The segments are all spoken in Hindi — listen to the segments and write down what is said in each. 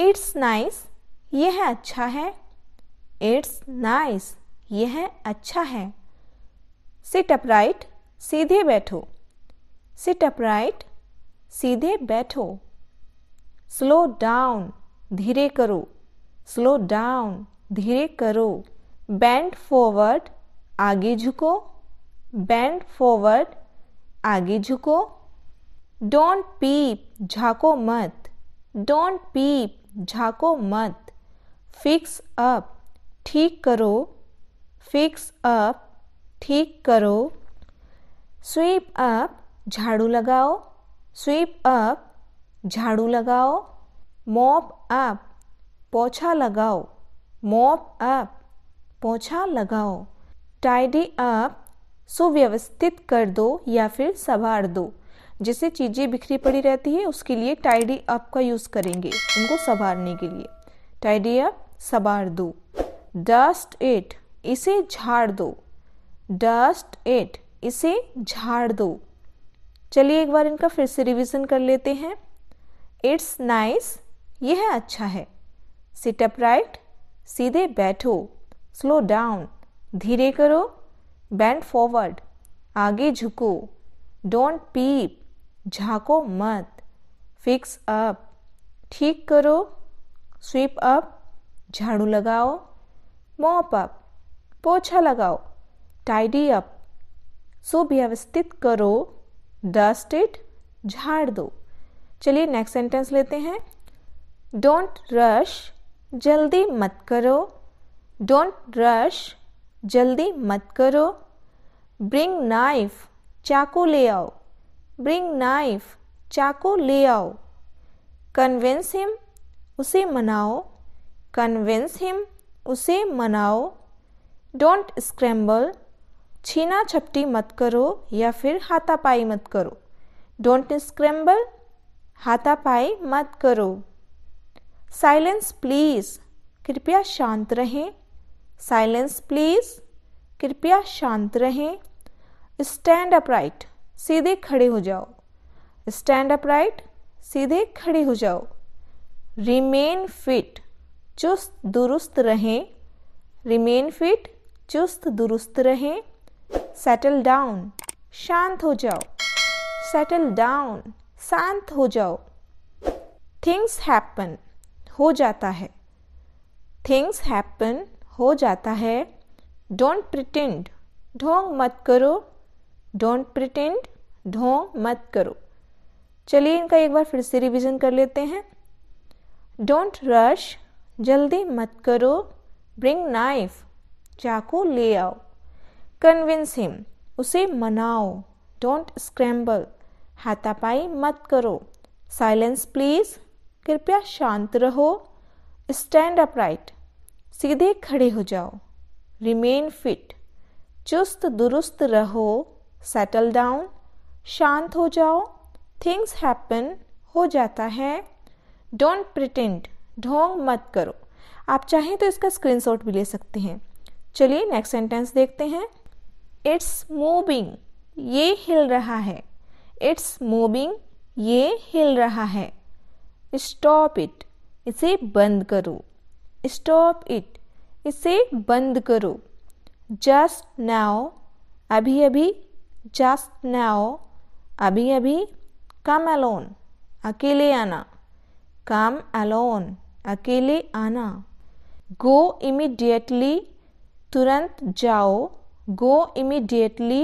इट्स नाइस यह अच्छा है इट्स नाइस यह अच्छा है सिट अपराइट सीधे बैठो सिट अपराइट सीधे बैठो स्लो डाउन धीरे करो स्लो डाउन धीरे करो बैंड फॉरवर्ड आगे झुको बैंड फॉरवर्ड आगे झुको डोंट पीप झाको मत डोंट पीप झाको मत फिक्स अप ठीक करो फिक्स अप ठीक करो स्वीप अप झाड़ू लगाओ स्वीप अप झाड़ू लगाओ मॉप अप पोछा लगाओ मॉप अप पोछा लगाओ टाइडी अप सुव्यवस्थित कर दो या फिर संवार दो जिससे चीज़ें बिखरी पड़ी रहती है उसके लिए टाइडी अप का यूज़ करेंगे उनको संवारने के लिए टाइडी अप संभार दो डस्ट इट इसे झाड़ दो डस्ट इट इसे झाड़ दो चलिए एक बार इनका फिर से रिवीजन कर लेते हैं इट्स नाइस यह अच्छा है सिट अप राइट सीधे बैठो स्लो डाउन धीरे करो बैंड फॉरवर्ड आगे झुको डोंट पीप झाको मत फिक्स अप ठीक करो स्वीप अप झाड़ू लगाओ मॉप अप पोछा लगाओ टाइडी अप सुव्यवस्थित करो डस्ट इट झाड़ दो चलिए नेक्स्ट सेंटेंस लेते हैं डोंट रश जल्दी मत करो डोंट रश जल्दी मत करो ब्रिंग नाइफ चाकू ले आओ ब्रिंग नाइफ चाकू ले आओ कन्विंस हिम उसे मनाओ कन्विंस हिम उसे मनाओ डोंट स्क्रैम्बल छीना छपटी मत करो या फिर हाथापाई मत करो डोंट स्क्रैम्बल हाथापाई मत करो साइलेंस प्लीज़ कृपया शांत रहें साइलेंस प्लीज़ कृपया शांत रहें स्टैंड अपराइट सीधे खड़े हो जाओ स्टैंड अपराइट सीधे खड़े हो जाओ रिमेन फिट चुस्त दुरुस्त रहें रिमेन फिट चुस्त दुरुस्त रहें सेटल डाउन शांत हो जाओ सेटल डाउन शांत हो जाओ थिंग्स हैपन हो जाता है थिंग्स हैपन हो जाता है डोंट प्रिटेंड ढोंग मत करो डोंट प्रिटेंड ढो मत करो चलिए इनका एक बार फिर से रिविजन कर लेते हैं डोंट रश जल्दी मत करो ब्रिंग नाइफ चाकू ले आओ कन्विंस हिम उसे मनाओ डोंट स्क्रैम्बल हाथापाई मत करो साइलेंस प्लीज कृपया शांत रहो स्टैंड अपराइट सीधे खड़े हो जाओ रिमेन फिट चुस्त दुरुस्त रहो सेटल डाउन शांत हो जाओ थिंग्स हैपन हो जाता है डोंट प्रिटेंड ढोंग मत करो आप चाहें तो इसका स्क्रीनशॉट भी ले सकते हैं चलिए नेक्स्ट सेंटेंस देखते हैं इट्स मूविंग ये हिल रहा है इट्स मूविंग ये हिल रहा है स्टॉप इट इसे बंद करो स्टॉप इट इसे बंद करो जस्ट नाउ अभी अभी जस्ट नाओ अभी अभी कम अलोन अकेले आना कम अलोन अकेले आना गो इमीडिएटली तुरंत जाओ गो इमीडिएटली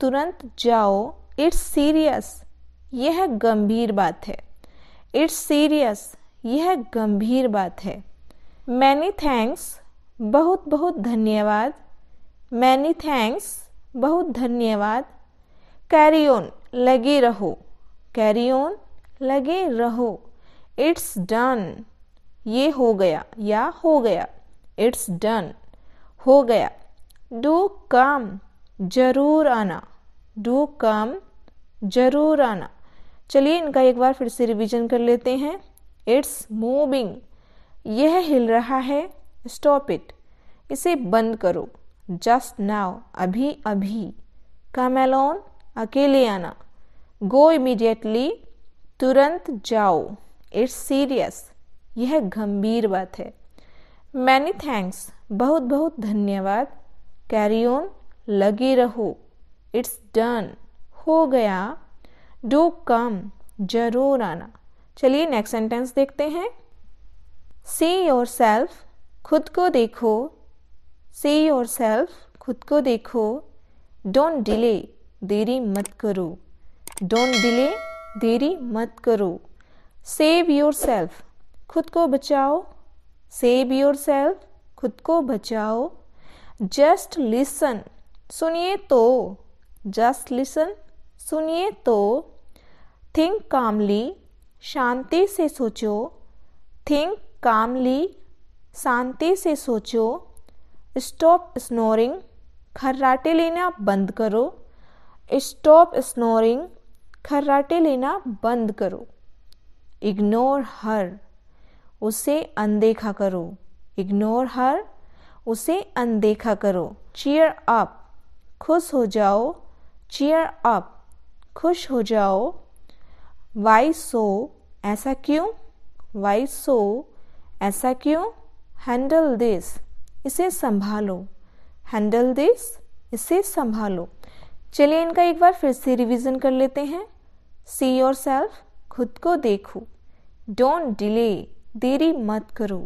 तुरंत जाओ इट्स सीरियस यह गंभीर बात है इट्स सीरियस यह गंभीर बात है मैनी थैंक्स बहुत बहुत धन्यवाद मैनी थैंक्स बहुत धन्यवाद कैरी ऑन लगे रहो कैरी ऑन लगे रहो इट्स डन ये हो गया या हो गया इट्स डन हो गया डू कम जरूर आना डू कम जरूर आना चलिए इनका एक बार फिर से रिवीजन कर लेते हैं इट्स मूविंग यह हिल रहा है स्टॉप इट इसे बंद करो जस्ट नाउ अभी अभी कम एलोन अकेले आना गो इमीडिएटली तुरंत जाओ इट्स सीरियस यह गंभीर बात है मैनी थैंक्स बहुत बहुत धन्यवाद कैरी ऑन लगे रहो इट्स डन हो गया डू कम जरूर आना चलिए नेक्स्ट सेंटेंस देखते हैं सी योर सेल्फ खुद को देखो से योर सेल्फ खुद को देखो डोंट डिले देरी मत करो डोंट डिले देरी मत करो सेव योर सेल्फ खुद को बचाओ सेव योर सेल्फ खुद को बचाओ जस्ट लिसन सुनिए तो जस्ट लिसन सुनिए तो थिंक कामली शांति से सोचो थिंक कामली शांति से सोचो स्टॉप स्नोरिंग खर्राटे लेना बंद करो स्टॉप स्नोरिंग खर्राटे लेना बंद करो इग्नोर हर उसे अनदेखा करो इग्नोर हर उसे अनदेखा करो चीयर अप खुश हो जाओ चीयर अप खुश हो जाओ वाई सो ऐसा क्यों वाई सो ऐसा क्यों हैंडल दिस इसे संभालो हैंडल दिस इसे संभालो चलिए इनका एक बार फिर से रिवीजन कर लेते हैं सी योर सेल्फ खुद को देखो डोंट डिले देरी मत करो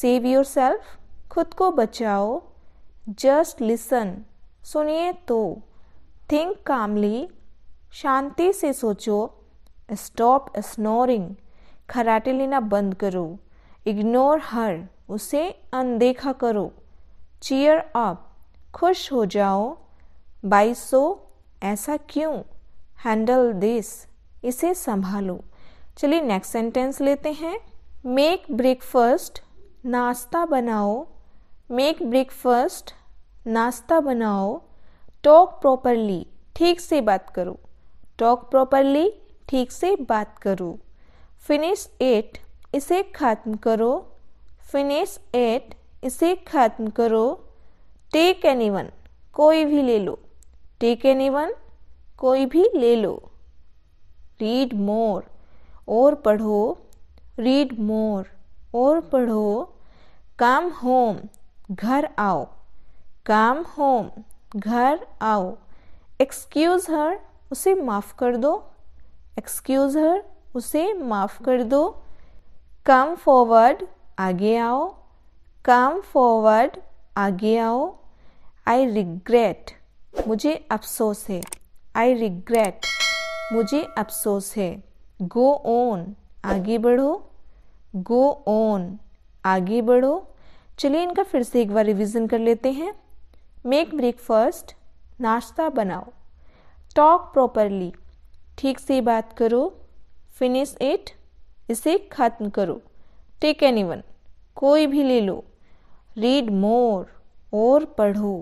सेव योर सेल्फ खुद को बचाओ जस्ट लिसन सुनिए तो थिंक कामली शांति से सोचो स्टॉप स्नोरिंग खराटे लेना बंद करो इग्नोर हर उसे अनदेखा करो चीयर अप खुश हो जाओ बाईसो ऐसा क्यों हैंडल दिस इसे संभालो चलिए नेक्स्ट सेंटेंस लेते हैं मेक ब्रेकफास्ट नाश्ता बनाओ मेक ब्रेकफास्ट नाश्ता बनाओ टॉक प्रॉपरली ठीक से बात करो टॉक प्रॉपरली ठीक से बात करो फिनिश इट इसे ख़त्म करो फिनिश एट इसे ख़त्म करो टेक एनी वन कोई भी ले लो टेक एनी वन कोई भी ले लो रीड मोर और पढ़ो रीड मोर और पढ़ो कम होम घर आओ कम होम घर आओ एक्सक्यूज़ हर उसे माफ़ कर दो एक्सक्यूज़ हर उसे माफ़ कर दो कम फॉरवर्ड आगे आओ कम फॉरवर्ड आगे आओ आई रिग्रेट मुझे अफसोस है आई रिग्रेट मुझे अफसोस है गो ऑन आगे बढ़ो गो ऑन आगे बढ़ो चलिए इनका फिर से एक बार रिविज़न कर लेते हैं मेक ब्रेकफास्ट नाश्ता बनाओ टॉक प्रॉपरली ठीक से बात करो फिनिश इट इसे ख़त्म करो टेक एनी वन कोई भी ले लो रीड मोर और पढ़ो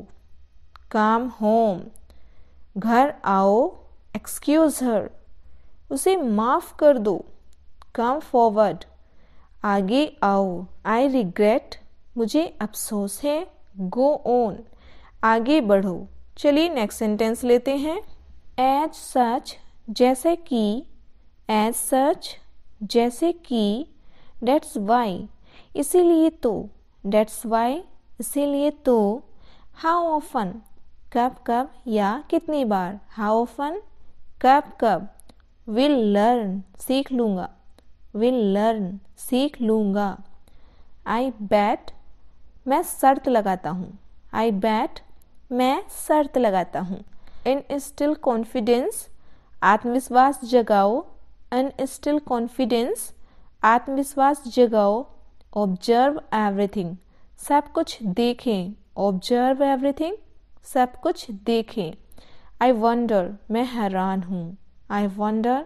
काम होम घर आओ एक्सक्यूज हर उसे माफ़ कर दो कम फॉरवर्ड आगे आओ आई रिग्रेट मुझे अफसोस है गो ऑन आगे बढ़ो चलिए नेक्स्ट सेंटेंस लेते हैं एज सच जैसे कि एज सच जैसे कि डेट्स वाई इसीलिए तो डेट्स वाई इसीलिए तो हाउ ऑफन कब कब या कितनी बार हाउ ऑफन कब कब विल लर्न सीख लूंगा विल लर्न सीख लूंगा आई बैट मैं शर्त लगाता हूँ आई बैट मैं शर्त लगाता हूँ इन स्टिल कॉन्फिडेंस आत्मविश्वास जगाओ अन स्टिल कॉन्फिडेंस आत्मविश्वास जगाओ ऑब्जर्व एवरीथिंग सब कुछ देखें ऑब्जर्व एवरीथिंग सब कुछ देखें आई वंडर मैं हैरान हूँ आई वंडर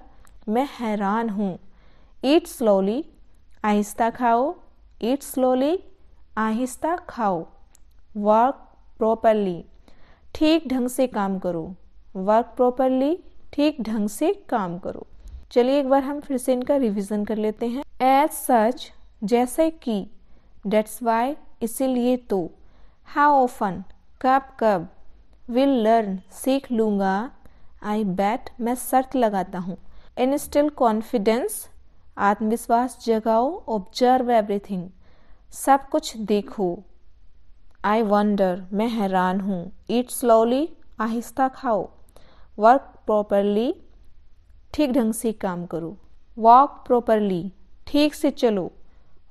मैं हैरान हूँ ईट स्लोली आहिस्ता खाओ ईट स्लोली आहिस्ता खाओ वर्क प्रॉपरली ठीक ढंग से काम करो वर्क प्रॉपरली ठीक ढंग से काम करो चलिए एक बार हम फिर से इनका रिविजन कर लेते हैं एज सच जैसे कि डेट्स वाई इसीलिए तो हाउ ऑफन कब कब विल लर्न सीख लूंगा आई बैट मैं शर्त लगाता हूँ इनस्टिल कॉन्फिडेंस आत्मविश्वास जगाओ ऑब्जर्व एवरीथिंग सब कुछ देखो आई वंडर मैं हैरान हूँ ईट स्लोली आहिस्ता खाओ वर्क प्रॉपरली ठीक ढंग से काम करो वॉक प्रॉपरली ठीक से चलो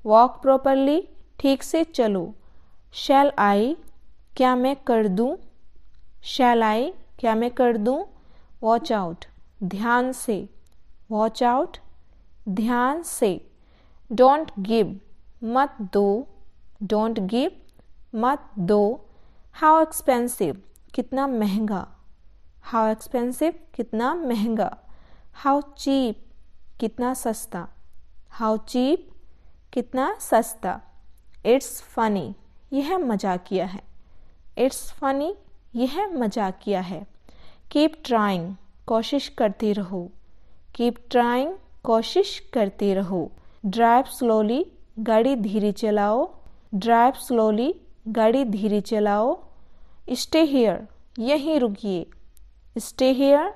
वॉक प्रॉपरली ठीक से चलो शैल आई क्या मैं कर दूं? शैल आई क्या मैं कर दूं? वॉच आउट ध्यान से वॉच आउट ध्यान से डोंट गिव मत दो डोंट गिव मत दो हाउ एक्सपेंसिव कितना महंगा हाउ एक्सपेंसिव कितना महंगा हाउ चीप कितना सस्ता हाउ चीप कितना सस्ता इट्स फनी यह मजाकिया है इट्स फनी यह मजाकिया है कीप ट्राइंग कोशिश करते रहो कीप ट्राइंग कोशिश करते रहो ड्राइव स्लोली गाड़ी धीरे चलाओ ड्राइव स्लोली गाड़ी धीरे चलाओ स्टे हेयर यहीं रुकिए स्टे हेयर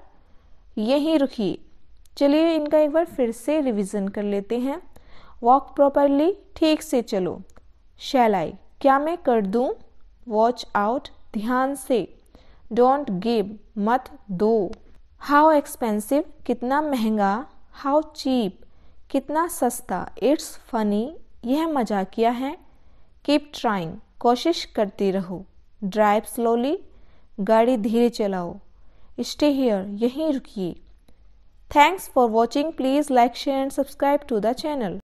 यहीं रुकिए चलिए इनका एक बार फिर से रिवीजन कर लेते हैं वॉक प्रॉपरली ठीक से चलो शैल आई क्या मैं कर दूँ वॉच आउट ध्यान से डोंट गिव मत दो हाउ एक्सपेंसिव कितना महंगा हाउ चीप कितना सस्ता इट्स फनी यह मजाकिया है कीप ट्राइंग कोशिश करती रहो ड्राइव स्लोली गाड़ी धीरे चलाओ स्टे हेयर यहीं रुकिए thanks for watching please like share and subscribe to the channel